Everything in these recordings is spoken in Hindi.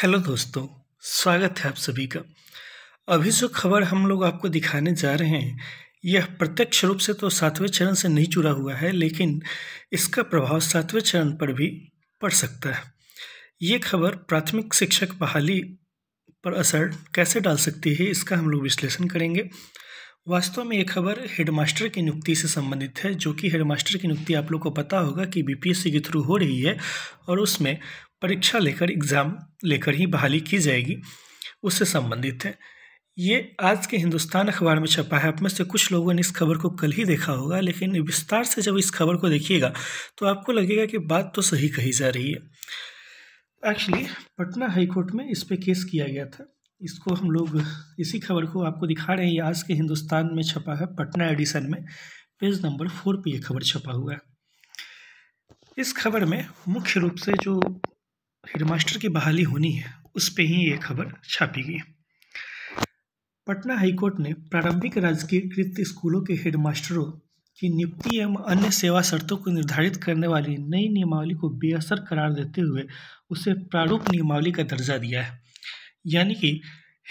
हेलो दोस्तों स्वागत है आप सभी का अभी जो खबर हम लोग आपको दिखाने जा रहे हैं यह प्रत्यक्ष रूप से तो सातवें चरण से नहीं जुड़ा हुआ है लेकिन इसका प्रभाव सातवें चरण पर भी पड़ सकता है ये खबर प्राथमिक शिक्षक बहाली पर असर कैसे डाल सकती है इसका हम लोग विश्लेषण करेंगे वास्तव में ये खबर हेडमास्टर की नियुक्ति से संबंधित है जो कि हेडमास्टर की नियुक्ति आप लोग को पता होगा कि बीपीएससी के थ्रू हो रही है और उसमें परीक्षा लेकर एग्ज़ाम लेकर ही बहाली की जाएगी उससे संबंधित है ये आज के हिंदुस्तान अखबार में छपा है आप में से कुछ लोगों ने इस खबर को कल ही देखा होगा लेकिन विस्तार से जब इस खबर को देखिएगा तो आपको लगेगा कि बात तो सही कही जा रही है एक्चुअली पटना हाईकोर्ट में इस पर केस किया गया था इसको हम लोग इसी खबर को आपको दिखा रहे हैं ये आज के हिंदुस्तान में छपा है पटना एडिशन में पेज नंबर फोर पे ये खबर छपा हुआ है इस खबर में मुख्य रूप से जो हेडमास्टर की बहाली होनी है उस पर ही ये खबर छापी गई पटना हाईकोर्ट ने प्रारंभिक राजकीयकृत स्कूलों के हेडमास्टरों की नियुक्ति एवं अन्य सेवा शर्तों को निर्धारित करने वाली नई नियमावली को बेअसर करार देते हुए उसे प्रारूप नियमावली का दर्जा दिया है यानी कि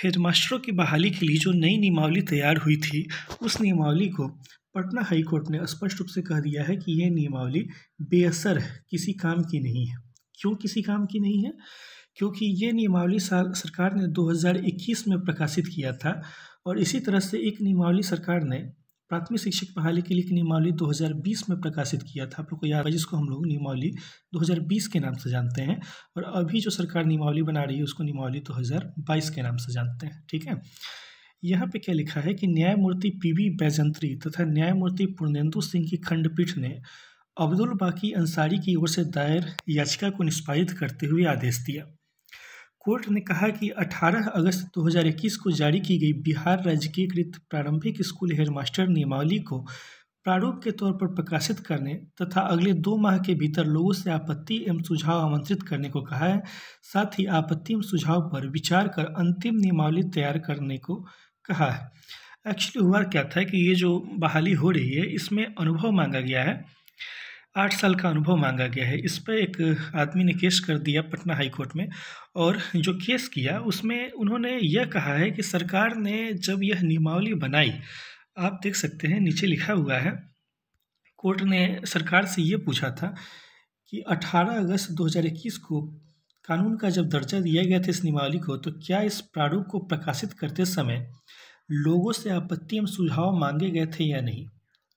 हेडमास्टरों की बहाली के लिए जो नई नियमावली तैयार हुई थी उस नियमावली को पटना हाईकोर्ट ने स्पष्ट रूप से कह दिया है कि यह नियमावली बेअसर है किसी काम की नहीं है क्यों किसी काम की नहीं है क्योंकि ये नियमावली सरकार ने 2021 में प्रकाशित किया था और इसी तरह से एक नियमावली सरकार ने प्राथमिक शिक्षक बहाली के लिए नियमावली 2020 में प्रकाशित किया था आप लोग को याद है जिसको हम लोग नियमावली 2020 के नाम से जानते हैं और अभी जो सरकार नियमावली बना रही है उसको नियमावली 2022 के नाम से जानते हैं ठीक है यहाँ पे क्या लिखा है कि न्यायमूर्ति पी वी बैजंत्री तथा न्यायमूर्ति पूर्णेंदु सिंह की खंडपीठ ने अब्दुल बाकी अंसारी की ओर से दायर याचिका को निष्पादित करते हुए आदेश दिया कोर्ट ने कहा कि 18 अगस्त 2021 को जारी की गई बिहार राजकीयकृत प्रारंभिक स्कूल हेडमास्टर नियमावली को प्रारूप के तौर पर प्रकाशित करने तथा अगले दो माह के भीतर लोगों से आपत्ति एवं सुझाव आमंत्रित करने को कहा है साथ ही आपत्ति एवं सुझाव पर विचार कर अंतिम नियमावली तैयार करने को कहा है एक्चुअली हुआ क्या था कि ये जो बहाली हो रही है इसमें अनुभव मांगा गया है आठ साल का अनुभव मांगा गया है इस पर एक आदमी ने केस कर दिया पटना हाई कोर्ट में और जो केस किया उसमें उन्होंने यह कहा है कि सरकार ने जब यह नियमावली बनाई आप देख सकते हैं नीचे लिखा हुआ है कोर्ट ने सरकार से ये पूछा था कि 18 अगस्त 2021 को कानून का जब दर्जा दिया गया था इस नियमावली को तो क्या इस प्रारूप को प्रकाशित करते समय लोगों से आपत्ति एवं सुझाव मांगे गए थे या नहीं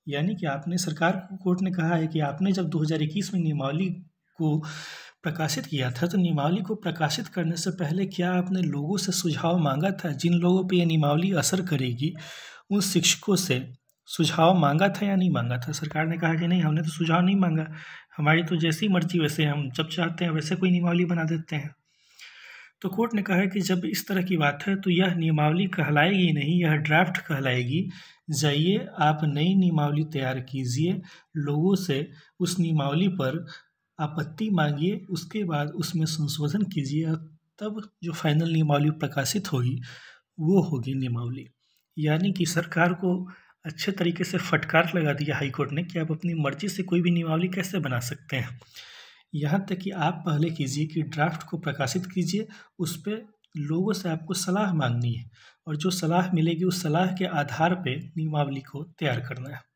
यानी कि आपने सरकार को कोर्ट ने कहा है कि आपने जब 2021 में नियमावली को प्रकाशित किया था तो नियमावली को प्रकाशित करने से पहले क्या आपने लोगों से सुझाव मांगा था जिन लोगों पर यह नियमावली असर करेगी उन शिक्षकों से सुझाव मांगा था या नहीं मांगा था सरकार ने कहा कि नहीं हमने तो सुझाव नहीं मांगा हमारी तो जैसी मर्जी वैसे हम जब चाहते हैं वैसे कोई नियमावली बना देते हैं तो कोर्ट ने कहा है कि जब इस तरह की बात है तो यह नियमावली कहलाएगी नहीं यह ड्राफ्ट कहलाएगी जाइए आप नई नियमावली तैयार कीजिए लोगों से उस नियमावली पर आपत्ति मांगिए उसके बाद उसमें संशोधन कीजिए और तब जो फाइनल नियमावली प्रकाशित होगी वो होगी नियमावली यानी कि सरकार को अच्छे तरीके से फटकार लगा दिया हाईकोर्ट ने कि आप अपनी मर्जी से कोई भी नियमावली कैसे बना सकते हैं यहाँ तक कि आप पहले कीजिए कि ड्राफ्ट को प्रकाशित कीजिए उस पर लोगों से आपको सलाह मांगनी है और जो सलाह मिलेगी उस सलाह के आधार पर नियमावली को तैयार करना है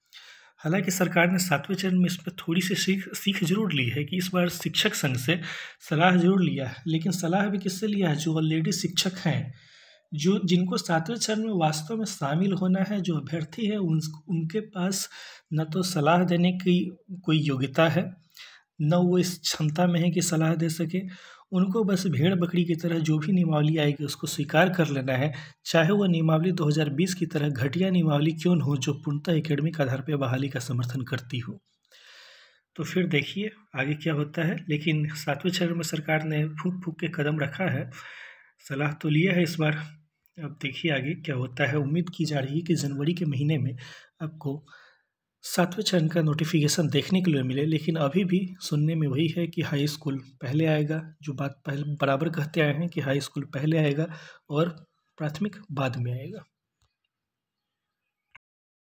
हालांकि सरकार ने सातवें चरण में इस पर थोड़ी सी सीख सीख जरूर ली है कि इस बार शिक्षक संघ से सलाह जरूर लिया है लेकिन सलाह भी किससे लिया है जो ऑलरेडी शिक्षक हैं जो जिनको सातवें चरण में वास्तव में शामिल होना है जो अभ्यर्थी है उन उनके पास न तो सलाह देने की कोई योग्यता है न वो इस क्षमता में है कि सलाह दे सके उनको बस भेड़ बकरी की तरह जो भी नियमावली आएगी उसको स्वीकार कर लेना है चाहे वो नियमावली 2020 की तरह घटिया नियमावली क्यों न हो जो पूर्णतः एकेडमिक आधार पर बहाली का समर्थन करती हो तो फिर देखिए आगे क्या होता है लेकिन सातवें चरण में सरकार ने फूक फूक के कदम रखा है सलाह तो लिया है इस बार अब देखिए आगे क्या होता है उम्मीद की जा रही है कि जनवरी के महीने में आपको सातवें चरण का नोटिफिकेशन देखने के लिए मिले लेकिन अभी भी सुनने में वही है कि हाई स्कूल पहले आएगा जो बात पहले बराबर कहते आए हैं कि हाई स्कूल पहले आएगा और प्राथमिक बाद में आएगा